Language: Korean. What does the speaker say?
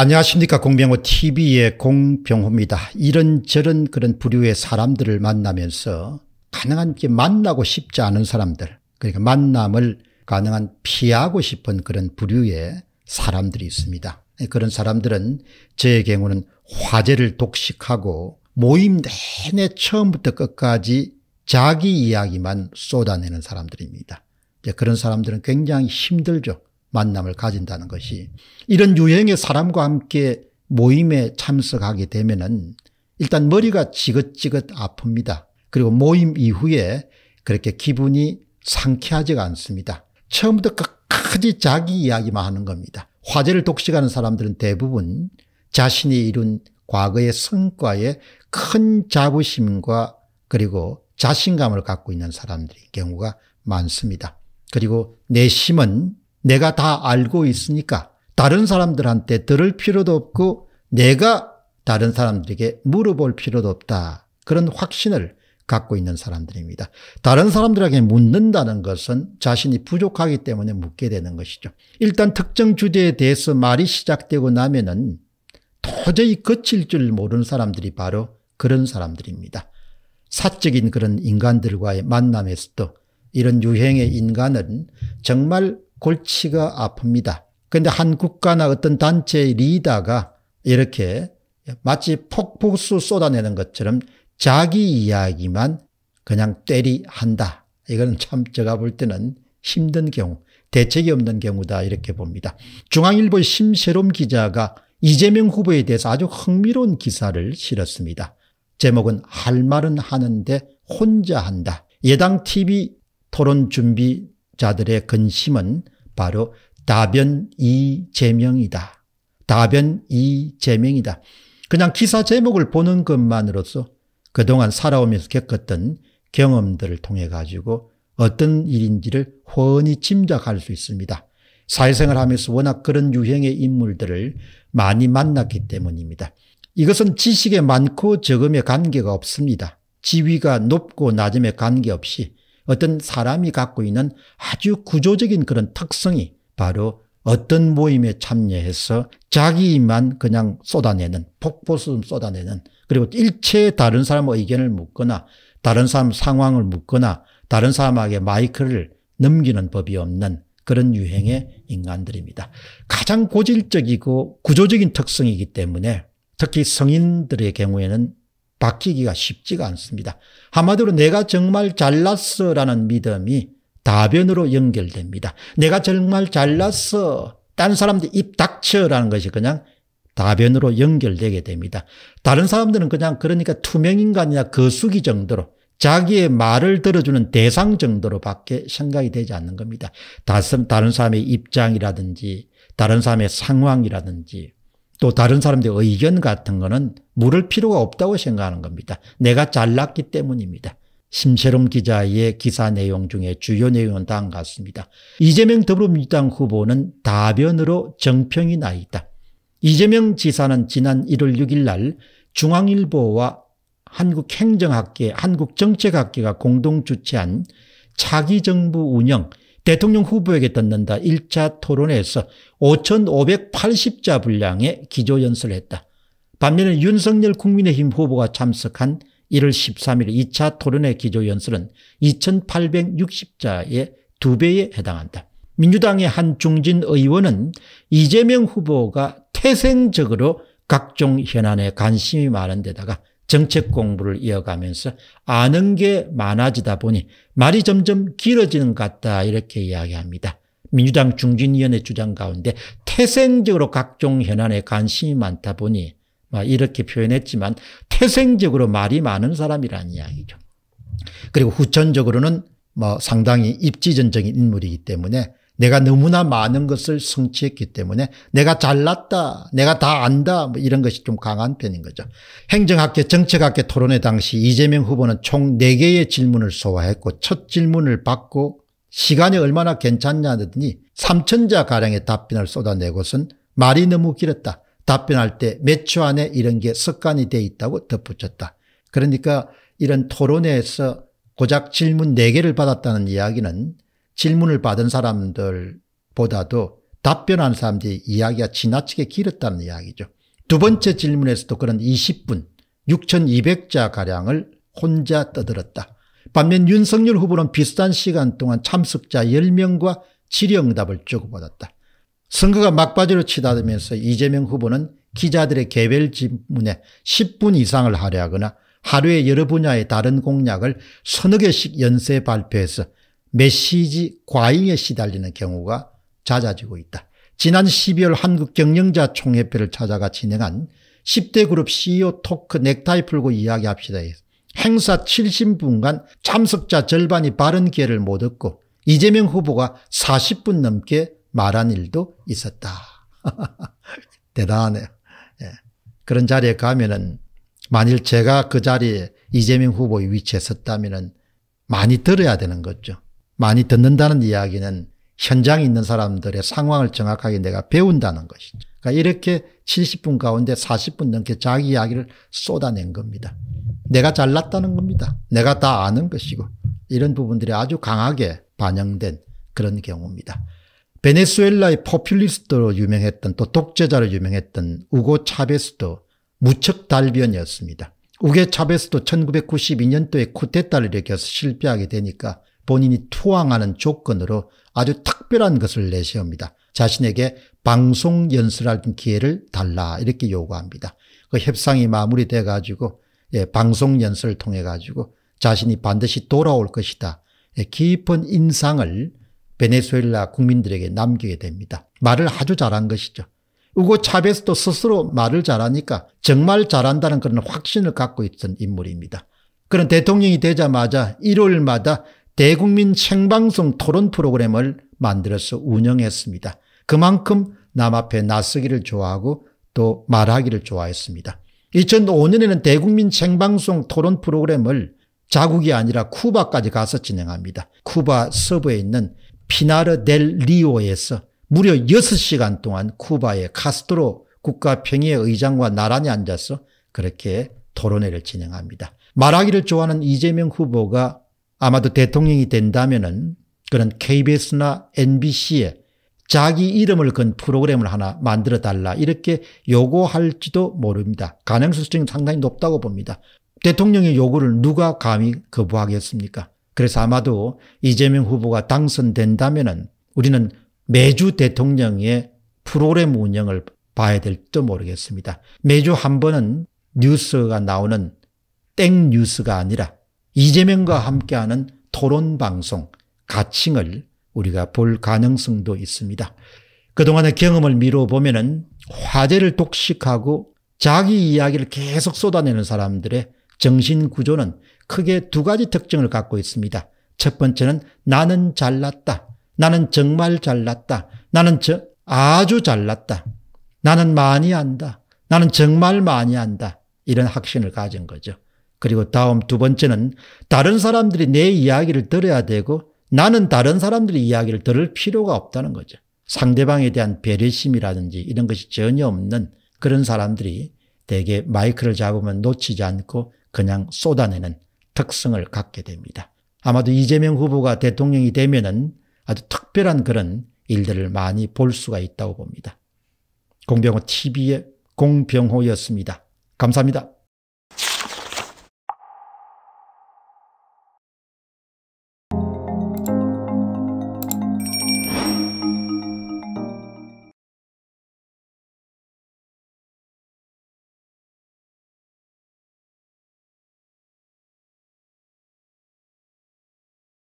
안녕하십니까 공병호 tv의 공병호입니다. 이런저런 그런 부류의 사람들을 만나면서 가능한 게 만나고 싶지 않은 사람들 그러니까 만남을 가능한 피하고 싶은 그런 부류의 사람들이 있습니다. 그런 사람들은 저의 경우는 화제를 독식하고 모임 내내 처음부터 끝까지 자기 이야기만 쏟아내는 사람들입니다. 그런 사람들은 굉장히 힘들죠. 만남을 가진다는 것이 이런 유형의 사람과 함께 모임에 참석하게 되면은 일단 머리가 지긋지긋 아픕니다. 그리고 모임 이후에 그렇게 기분이 상쾌하지가 않습니다. 처음부터 끝까지 자기 이야기만 하는 겁니다. 화제를 독식하는 사람들은 대부분 자신이 이룬 과거의 성과에 큰 자부심과 그리고 자신감을 갖고 있는 사람들이 경우가 많습니다. 그리고 내심은 내가 다 알고 있으니까 다른 사람들한테 들을 필요도 없고 내가 다른 사람들에게 물어볼 필요도 없다. 그런 확신을 갖고 있는 사람들입니다. 다른 사람들에게 묻는다는 것은 자신이 부족하기 때문에 묻게 되는 것이죠. 일단 특정 주제에 대해서 말이 시작되고 나면은 도저히 거칠 줄 모르는 사람들이 바로 그런 사람들입니다. 사적인 그런 인간들과의 만남에서도 이런 유행의 인간은 정말 골치가 아픕니다. 그런데 한 국가나 어떤 단체의 리더가 이렇게 마치 폭포수 쏟아내는 것처럼 자기 이야기만 그냥 때리한다. 이거는 참 제가 볼 때는 힘든 경우, 대책이 없는 경우다 이렇게 봅니다. 중앙일보의 심세롬 기자가 이재명 후보에 대해서 아주 흥미로운 기사를 실었습니다. 제목은 할 말은 하는데 혼자 한다. 예당 TV 토론 준비 자들의 근심은 바로 다변 이재명이다. 다변 이재명이다. 그냥 기사 제목을 보는 것만으로써 그동안 살아오면서 겪었던 경험들을 통해 가지고 어떤 일인지를 훤히 짐작할 수 있습니다. 사회생활 하면서 워낙 그런 유형의 인물들을 많이 만났기 때문입니다. 이것은 지식에 많고 적음에 관계가 없습니다. 지위가 높고 낮음에 관계없이 어떤 사람이 갖고 있는 아주 구조적인 그런 특성이 바로 어떤 모임에 참여해서 자기만 그냥 쏟아내는 폭포수 쏟아내는 그리고 일체 다른 사람의 의견을 묻거나 다른 사람 상황을 묻거나 다른 사람에게 마이크를 넘기는 법이 없는 그런 유행의 인간들입니다. 가장 고질적이고 구조적인 특성이기 때문에 특히 성인들의 경우에는 바뀌기가 쉽지가 않습니다. 한마디로 내가 정말 잘났어라는 믿음이 다변으로 연결됩니다. 내가 정말 잘났어. 딴 사람들 입 닥쳐라는 것이 그냥 다변으로 연결되게 됩니다. 다른 사람들은 그냥 그러니까 투명인간이나 거수기 정도로 자기의 말을 들어주는 대상 정도로밖에 생각이 되지 않는 겁니다. 다른 사람의 입장이라든지 다른 사람의 상황이라든지 또 다른 사람들의 의견 같은 거는 물을 필요가 없다고 생각하는 겁니다. 내가 잘났기 때문입니다. 심세롬 기자의 기사 내용 중에 주요 내용은 다음 같습니다. 이재명 더불어민주당 후보는 다변으로 정평이 나 있다. 이재명 지사는 지난 1월 6일 날 중앙일보와 한국행정학계, 한국정책학계가 공동 주최한 차기정부 운영 대통령 후보에게 듣는다 1차 토론회에서 5,580자 분량의 기조연설을 했다. 반면에 윤석열 국민의힘 후보가 참석한 1월 13일 2차 토론회 기조연설은 2,860자의 두배에 해당한다. 민주당의 한중진 의원은 이재명 후보가 태생적으로 각종 현안에 관심이 많은 데다가 정책 공부를 이어가면서 아는 게 많아지다 보니 말이 점점 길어지는 것 같다 이렇게 이야기합니다. 민주당 중진위원회 주장 가운데 태생적으로 각종 현안에 관심이 많다 보니 이렇게 표현했지만 태생적으로 말이 많은 사람이라는 이야기죠. 그리고 후천적으로는 뭐 상당히 입지전적인 인물이기 때문에 내가 너무나 많은 것을 성취했기 때문에 내가 잘났다 내가 다 안다 뭐 이런 것이 좀 강한 편인 거죠. 행정학계 정책학계 토론회 당시 이재명 후보는 총 4개의 질문을 소화했고 첫 질문을 받고 시간이 얼마나 괜찮냐더니 하 3천자 가량의 답변을 쏟아내고선 말이 너무 길었다. 답변할 때 몇 초 안에 이런 게 습관이 돼 있다고 덧붙였다. 그러니까 이런 토론회에서 고작 질문 4개를 받았다는 이야기는 질문을 받은 사람들보다도 답변한 사람들의 이야기가 지나치게 길었다는 이야기죠. 두 번째 질문에서도 그런 20분 6,200자가량을 혼자 떠들었다. 반면 윤석열 후보는 비슷한 시간 동안 참석자 10명과 질의응답을 주고받았다. 선거가 막바지로 치닫으면서 이재명 후보는 기자들의 개별 질문에 10분 이상을 하려 하거나 하루에 여러 분야의 다른 공약을 서너 개씩 연쇄 발표해서 메시지 과잉에 시달리는 경우가 잦아지고 있다. 지난 12월 한국경영자 총회표를 찾아가 진행한 10대 그룹 CEO 토크 넥타이 풀고 이야기합시다. 행사 70분간 참석자 절반이 바른 기회를 못 얻고 이재명 후보가 40분 넘게 말한 일도 있었다. 대단해요. 예. 그런 자리에 가면은 만일 제가 그 자리에 이재명 후보의 위치에 섰다면 많이 들어야 되는 거죠. 많이 듣는다는 이야기는 현장에 있는 사람들의 상황을 정확하게 내가 배운다는 것이죠. 그러니까 이렇게 70분 가운데 40분 넘게 자기 이야기를 쏟아낸 겁니다. 내가 잘났다는 겁니다. 내가 다 아는 것이고 이런 부분들이 아주 강하게 반영된 그런 경우입니다. 베네수엘라의 포퓰리스트로 유명했던 또 독재자로 유명했던 우고 차베스도 무척 달변이었습니다. 우게 차베스도 1992년도에 쿠데타를 일으켜서 실패하게 되니까 본인이 투항하는 조건으로 아주 특별한 것을 내세웁니다. 자신에게 방송 연설할 기회를 달라 이렇게 요구합니다. 그 협상이 마무리돼 가지고 예, 방송 연설을 통해 가지고 자신이 반드시 돌아올 것이다. 예, 깊은 인상을 베네수엘라 국민들에게 남기게 됩니다. 말을 아주 잘한 것이죠. 우고 차베스도 스스로 말을 잘하니까 정말 잘한다는 그런 확신을 갖고 있던 인물입니다. 그런 대통령이 되자마자 일요일마다 대국민 생방송 토론 프로그램을 만들어서 운영했습니다. 그만큼 남 앞에 나서기를 좋아하고 또 말하기를 좋아했습니다. 2005년에는 대국민 생방송 토론 프로그램을 자국이 아니라 쿠바까지 가서 진행합니다. 쿠바 서부에 있는 피나르 델 리오에서 무려 6시간 동안 쿠바의 카스트로 국가평의회 의장과 나란히 앉아서 그렇게 토론회를 진행합니다. 말하기를 좋아하는 이재명 후보가 아마도 대통령이 된다면은 그런 KBS나 MBC에 자기 이름을 건 프로그램을 하나 만들어 달라 이렇게 요구할지도 모릅니다. 가능성이 상당히 높다고 봅니다. 대통령의 요구를 누가 감히 거부하겠습니까? 그래서 아마도 이재명 후보가 당선된다면 우리는 매주 대통령의 프로그램 운영을 봐야 될지도 모르겠습니다. 매주 한 번은 뉴스가 나오는 땡 뉴스가 아니라 이재명과 함께하는 토론 방송 가칭을 우리가 볼 가능성도 있습니다. 그동안의 경험을 미루어 보면은 화제를 독식하고 자기 이야기를 계속 쏟아내는 사람들의 정신 구조는 크게 두 가지 특징을 갖고 있습니다. 첫 번째는 나는 잘났다. 나는 정말 잘났다. 나는 저, 아주 잘났다. 나는 많이 안다. 나는 정말 많이 안다. 이런 확신을 가진 거죠. 그리고 다음 두 번째는 다른 사람들이 내 이야기를 들어야 되고 나는 다른 사람들의 이야기를 들을 필요가 없다는 거죠. 상대방에 대한 배려심이라든지 이런 것이 전혀 없는 그런 사람들이 대개 마이크를 잡으면 놓치지 않고 그냥 쏟아내는 특성을 갖게 됩니다. 아마도 이재명 후보가 대통령이 되면은 아주 특별한 그런 일들을 많이 볼 수가 있다고 봅니다. 공병호 TV의 공병호였습니다. 감사합니다.